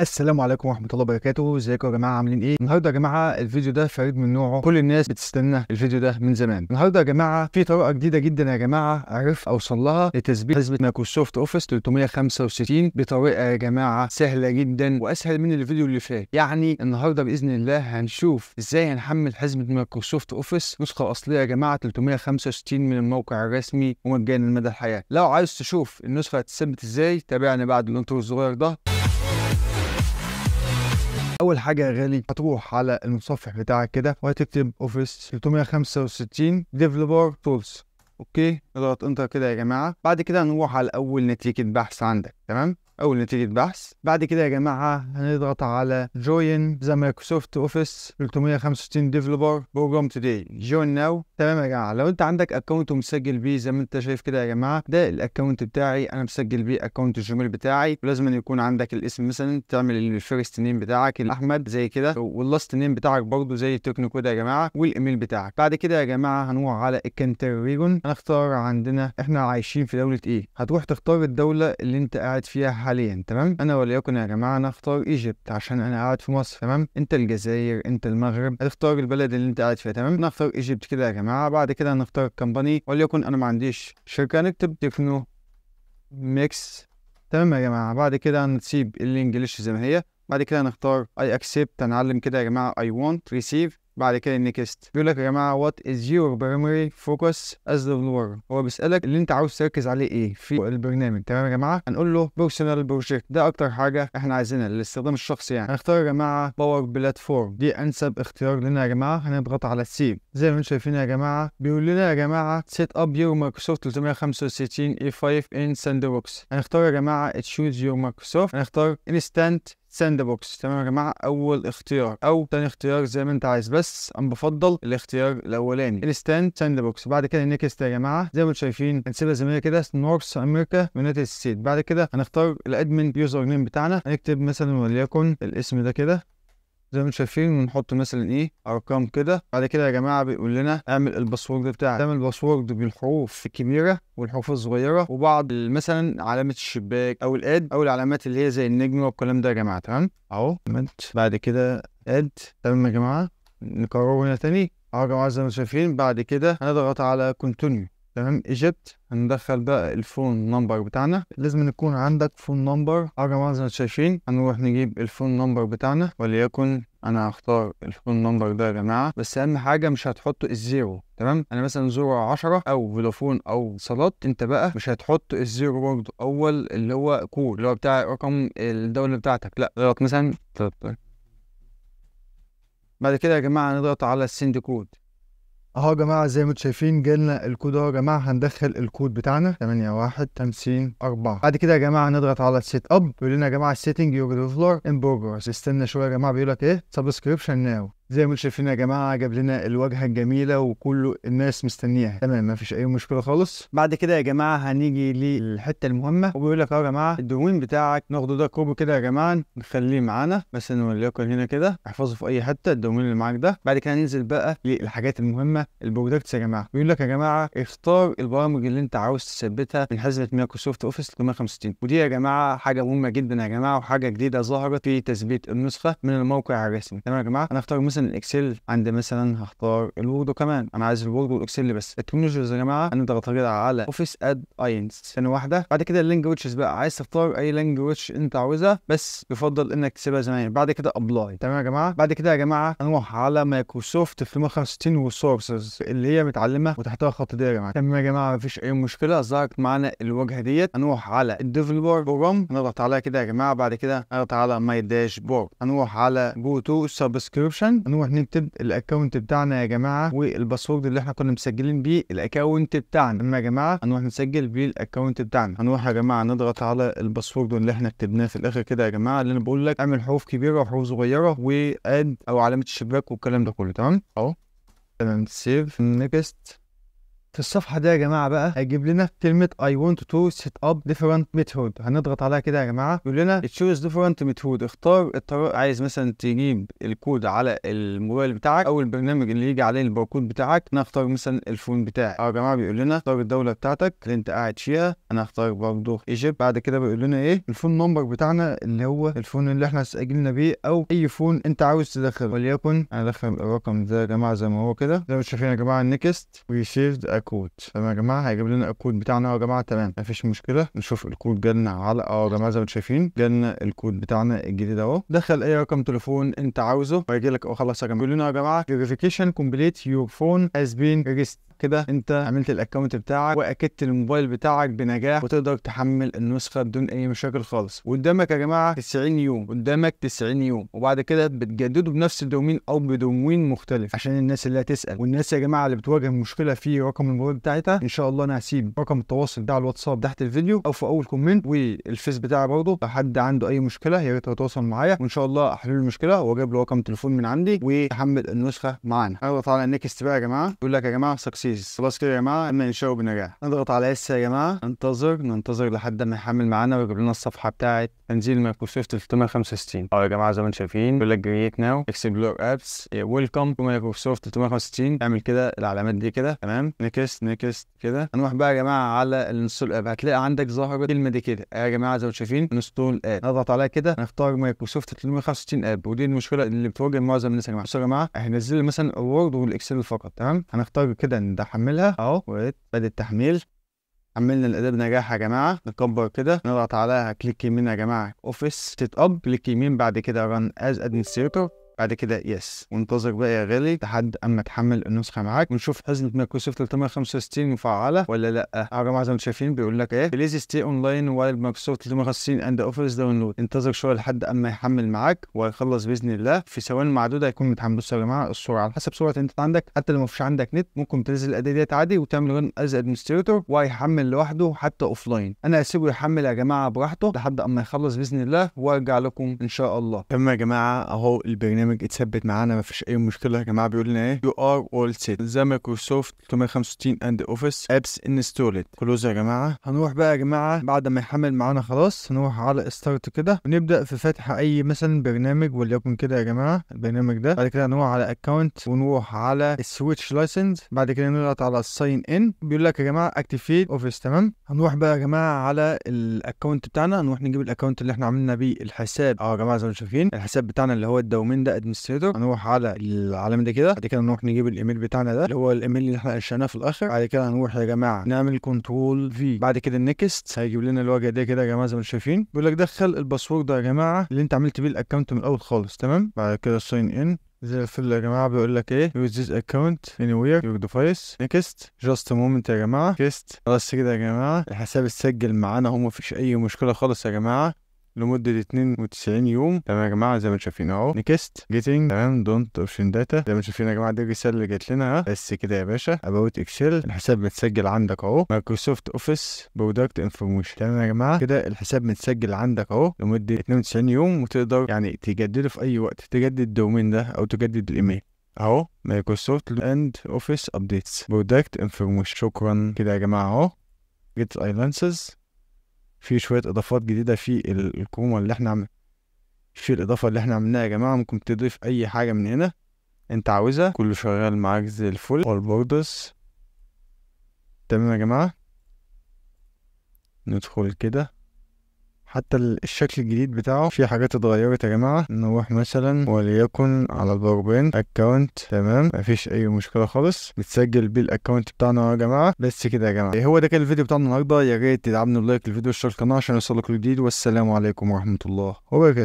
السلام عليكم ورحمه الله وبركاته ازيكم يا جماعه عاملين ايه النهارده يا جماعه الفيديو ده فريد من نوعه كل الناس بتستنى الفيديو ده من زمان النهارده يا جماعه في طريقه جديده جدا يا جماعه عرفت اوصل لها لتثبيت حزمه مايكروسوفت اوفيس 365 بطريقه يا جماعه سهله جدا واسهل من الفيديو اللي فات يعني النهارده باذن الله هنشوف ازاي هنحمل حزمه مايكروسوفت اوفيس نسخه اصليه يا جماعه 365 من الموقع الرسمي ومجانا مدى الحياه لو عايز تشوف النسخه هتثبت ازاي تابعني بعد الانترو الصغير ده اول حاجه يا غالي هتروح على المتصفح بتاعك كده وهتكتب اوفيس 365 ديفلوبر تولز اوكي اضغط انتر كده يا جماعه بعد كده هنروح على اول نتيجه بحث عندك تمام اول نتيجه بحث بعد كده يا جماعه هنضغط على جوين زي مايكروسوفت اوفيس 365 ديفلوبر بروجرام توداي جوين ناو تمام يا جماعه لو انت عندك اكونت ومسجل بيه زي ما انت شايف كده يا جماعه ده الاكونت بتاعي انا مسجل بيه اكونت الجيميل بتاعي ولازم أن يكون عندك الاسم مثلا تعمل الفيرست نيم بتاعك احمد زي كده واللاست نيم بتاعك برضه زي التكنو كده يا جماعه والايميل بتاعك بعد كده يا جماعه هنروح على الكنتر ريجون هنختار عندنا احنا عايشين في دوله ايه هتروح تختار الدوله اللي انت قاعد فيها حاليا تمام انا وليكن يا جماعه انا اختار ايجيبت عشان انا قاعد في مصر تمام انت الجزائر انت المغرب هتختار البلد اللي انت قاعد فيها تمام نختار ايجيبت كده يا جماعه بعد كده نختار الكمباني وليكن انا ما عنديش شركه نكتب تكنو ميكس تمام يا جماعه بعد كده هنسيب الانجليش زي ما هي بعد كده هنختار اي اكسبت هنعلم كده يا جماعه اي ونت ريسيف بعد كده النكست بيقول لك يا جماعه وات از يور برايمري فوكس از ديفلوبر هو بيسالك اللي انت عاوز تركز عليه ايه في البرنامج تمام يا جماعه هنقول له بيرسونال بروجكت ده اكتر حاجه احنا عايزينها للاستخدام الشخصي يعني هنختار يا جماعه باور بلاتفورم دي انسب اختيار لنا يا جماعه هنضغط على سي زي ما انتم شايفين يا جماعه بيقول لنا يا جماعه سيت اب يور مايكروسوفت 365 اي 5 ان ساند بوكس هنختار يا جماعه تشوز يور مايكروسوفت هنختار انستانت ساند بوكس تمام يا جماعه اول اختيار او تاني اختيار زي ما انت عايز بس انا بفضل الاختيار الاولاني الستاند ساند بوكس بعد كده نيكست يا جماعه زي ما انتم شايفين هنسيبها زي ما هي كده نورث امريكا يونايتد ستيت بعد كده هنختار الادمن يوزر نيم بتاعنا هنكتب مثلا وليكن الاسم ده كده زي ما انتم شايفين بنحط مثلا ايه ارقام كده بعد كده يا جماعه بيقول لنا اعمل الباسورد بتاعك تعمل باسورد بالحروف الكبيره والحروف الصغيره وبعض مثلا علامه الشباك او الاد او العلامات اللي هي زي النجم والكلام ده يا جماعه تمام اهو بعد كده اد تمام يا جماعه نكرره هنا تاني اهو يا جماعه زي ما انتم شايفين بعد كده هنضغط على كونتينيو تمام ايجيبت هندخل بقى الفون نمبر بتاعنا لازم يكون عندك فون نمبر حاجه معظم شايفين هنروح نجيب الفون نمبر بتاعنا وليكن انا هختار الفون نمبر ده يا جماعه بس اهم حاجه مش هتحط الزيرو تمام انا مثلا زورو 10 او فودافون او صالات انت بقى مش هتحط الزيرو برضو اول اللي هو كور اللي هو بتاع رقم الدوله بتاعتك لا غلط مثلا بعد كده يا جماعه نضغط على السند كود اهو يا جماعه زي ما انتم شايفين جالنا الكود اهو يا جماعه هندخل الكود بتاعنا 8 4 بعد كده يا جماعه نضغط على سيت اب بيقول لنا يا جماعه سيتنج يور فلور ان بروجرس استنى شويه يا جماعه بيقول لك ايه سبسكريبشن ناو زي ما انتم شايفين يا جماعه جاب لنا الواجهه الجميله وكل الناس مستنيها تمام مفيش اي مشكله خالص بعد كده يا جماعه هنيجي للحته المهمه وبيقول لك اهو يا جماعه الدومين بتاعك ناخده ده كوبي كده يا جماعه نخليه معانا مثلا وليكن هنا كده احفظه في اي حته الدومين اللي معاك ده بعد كده هننزل بقى للحاجات المهمه البرودكتس يا جماعه بيقول لك يا جماعه اختار البرامج اللي انت عاوز تثبتها من حزمه مايكروسوفت اوفيس 365 ودي يا جماعه حاجه مهمه جدا يا جماعه وحاجه جديده ظهرت في تثبيت النسخه من الموقع الرسمي تمام يا جماعه هنختار مثلا الاكسل عندي مثلا هختار الوورد كمان انا عايز الوورد والاكسل بس التكنولوجيز يا جماعه انا ضغطت على اوفيس اد اينز ثانيه واحده بعد كده اللانجويجز بقى عايز تختار اي لانجويج انت عاوزها بس يفضل انك تسيبها زمان بعد كده ابلاي تمام يا جماعه بعد كده يا جماعه هنروح على مايكروسوفت في 365 ريسورسز اللي هي متعلمه وتحتها خط دي يا جماعه تمام يا جماعه مفيش اي مشكله ظهرت معانا الواجهه ديت هنروح على الديفلوبر بروجرام هنضغط عليها كده يا جماعه بعد كده هنضغط على ماي داشبورد هنروح على جو تو سبسكريبشن هنروح نكتب الاكونت بتاعنا يا جماعه والباسورد اللي احنا كنا مسجلين بيه الاكونت بتاعنا اما يا جماعه هنروح نسجل بيه الاكونت بتاعنا هنروح يا جماعه نضغط على الباسورد اللي احنا كتبناه في الاخر كده يا جماعه اللي انا بقول لك اعمل حروف كبيره وحروف صغيره واد او علامه الشباك والكلام ده كله تمام اهو تمام سيف نكست في الصفحه دي يا جماعه بقى هيجيب لنا كلمه I want to set up different method هنضغط عليها كده يا جماعه يقول لنا choose different method اختار الطريقه عايز مثلا تجيب الكود على الموبايل بتاعك او البرنامج اللي يجي عليه الباركود بتاعك انا هختار مثلا الفون بتاعي اه يا جماعه بيقول لنا اختار الدوله بتاعتك اللي انت قاعد فيها انا هختار برضه ايجيبت بعد كده بيقول لنا ايه الفون نمبر بتاعنا اللي هو الفون اللي احنا سجلنا بيه او اي فون انت عاوز تدخله وليكن هندخل الرقم ده يا جماعه زي ما هو كده زي ما شايفين يا جماعه نكست وي كود تمام يا جماعه هيجيب لنا الكود بتاعنا اه يا جماعه تمام مفيش مشكله نشوف الكود جالنا على اه يا جماعه زي ما انتم شايفين جالنا الكود بتاعنا الجديد اهو دخل اي رقم تليفون انت عاوزه وهيجي لك اهو خلاص يا جماعه بيقول لنا اه يا جماعه فيريفيكيشن كومبليت يور فون هاز بين ريجستر كده انت عملت الاكونت بتاعك واكدت الموبايل بتاعك بنجاح وتقدر تحمل النسخه بدون اي مشاكل خالص وقدامك يا جماعه 90 يوم قدامك 90 يوم وبعد كده بتجدده بنفس الدومين او بدومين مختلف عشان الناس اللي هتسال والناس يا جماعه اللي بتواجه مشكله في رقم الموبايل بتاعتها ان شاء الله انا هسيب رقم التواصل بتاع الواتساب تحت الفيديو او في اول كومنت والفيس بتاعي برضه لو حد عنده اي مشكله يا ريت يتواصل معايا وان شاء الله احل المشكله واجيب له رقم تليفون من عندي واحمل النسخه معانا اضغط على نيكست بقى يا جماعه يقول لك يا جماعه سكسيس كويس خلاص كده يا جماعه ننشئه بنجاح نضغط على اس يا جماعه ننتظر ننتظر لحد ما يحمل معانا ويجيب لنا الصفحه بتاعه تنزيل مايكروسوفت 365 اه يا جماعه زي ما انتم شايفين بيقول لك جريت ناو اكسبلور ابس ويلكم تو مايكروسوفت 365 اعمل كده العلامات دي كده تمام نكست نكست كده هنروح بقى يا جماعه على الانستول اب هتلاقي عندك ظهرت الكلمه دي كده اه يا جماعه زي ما انتم شايفين انستول اب نضغط عليها كده نختار مايكروسوفت 365 اب ودي المشكله اللي بتواجه معظم الناس يا جماعه بصوا يا جماعه هينزل مثلا الوورد والاكسل فقط تمام هنختار كده احملها اهو بدأ التحميل حملنا الاداه بنجاح يا جماعه نكبر كده نضغط عليها كليك يمين يا جماعه اوفيس سيت اب كليك يمين بعد كده ران از ادمنستريتور بعد كده يس وانتظر بقى يا غالي لحد اما تحمل النسخه معاك ونشوف حزمه مايكروسوفت 365 مفعله ولا لا يا جماعه زي ما انتم شايفين بيقول لك ايه بليز ستي لاين وايل مايكروسوفت 365 اند اوفيس داونلود انتظر شويه لحد اما يحمل معاك وهيخلص باذن الله في ثواني معدوده هيكون متحمل بصوا يا جماعه السرعه على حسب سرعه انت عندك حتى لو مفيش عندك نت ممكن تنزل الاداه ديت عادي وتعمل رن از ادمنستريتور وهيحمل لوحده حتى اوف لاين انا هسيبه يحمل يا جماعه براحته لحد اما يخلص باذن الله وارجع لكم ان شاء الله تمام يا جماعه اهو البرنامج البرنامج اتثبت معانا مفيش اي مشكله يا جماعه بيقول لنا ايه يو ار اول سيت ذا مايكروسوفت 365 اند اوفيس ابس انستولد كلوز يا جماعه هنروح بقى يا جماعه بعد ما يحمل معانا خلاص هنروح على ستارت كده ونبدا في فتح اي مثلا برنامج وليكن كده يا جماعه البرنامج ده بعد كده هنروح على اكونت ونروح على السويتش لايسنس بعد كده نضغط على ساين ان بيقول لك يا جماعه اكتيفيت اوفيس تمام هنروح بقى يا جماعه على الاكونت بتاعنا هنروح نجيب الاكونت اللي احنا عملنا بيه الحساب اه يا جماعه زي ما شايفين الحساب بتاعنا اللي هو الدومين ده ادمنستريتور هنروح على العلامه ده كده بعد كده نروح نجيب الايميل بتاعنا ده اللي هو الايميل اللي احنا انشاناه في الاخر بعد كده هنروح يا جماعه نعمل كنترول في بعد كده نكست هيجيب لنا الواجهه دي كده يا جماعه زي ما انتم شايفين بيقول لك دخل الباسورد يا جماعه اللي انت عملت بيه الاكونت من الاول خالص تمام بعد كده ساين ان زي الفل يا جماعه بيقول لك ايه يوز ذيس اكونت اني وير يور ديفايس نكست جاست مومنت يا جماعه نكست خلاص كده يا جماعه الحساب اتسجل معانا هو مفيش اي مشكله خالص يا جماعه لمده 92 يوم تمام يا جماعه زي ما شايفين اهو نيكست جيتنج تمام دونت اوبشن داتا زي ما شايفين يا جماعه دي الرساله اللي جات لنا بس كده يا باشا اباوت اكسل الحساب متسجل عندك اهو مايكروسوفت اوفيس برودكت انفورميشن تمام يا جماعه كده الحساب متسجل عندك اهو لمده 92 يوم وتقدر يعني تجدده في اي وقت تجدد الدومين ده او تجدد الايميل اهو مايكروسوفت اند اوفيس ابديتس برودكت انفورميشن شكرا كده يا جماعه اهو جيت ايلانسز في شويه اضافات جديده في الكومه اللي احنا عمل في الاضافه اللي احنا عملناها يا جماعه ممكن تضيف اي حاجه من هنا انت عاوزها كله شغال معاك زي الفل اول borders تمام يا جماعه ندخل كده حتى الشكل الجديد بتاعه في حاجات اتغيرت يا جماعه نروح مثلا وليكن على الباوربوينت اكونت تمام مفيش اي مشكله خالص نتسجل الاكونت بتاعنا يا جماعه بس كده يا جماعه إيه، هو ده كان الفيديو بتاعنا النهارده يا ريت تدعمنا بلايك للفيديو واشترك القناه عشان يوصلك الجديد والسلام عليكم ورحمه الله وبركاته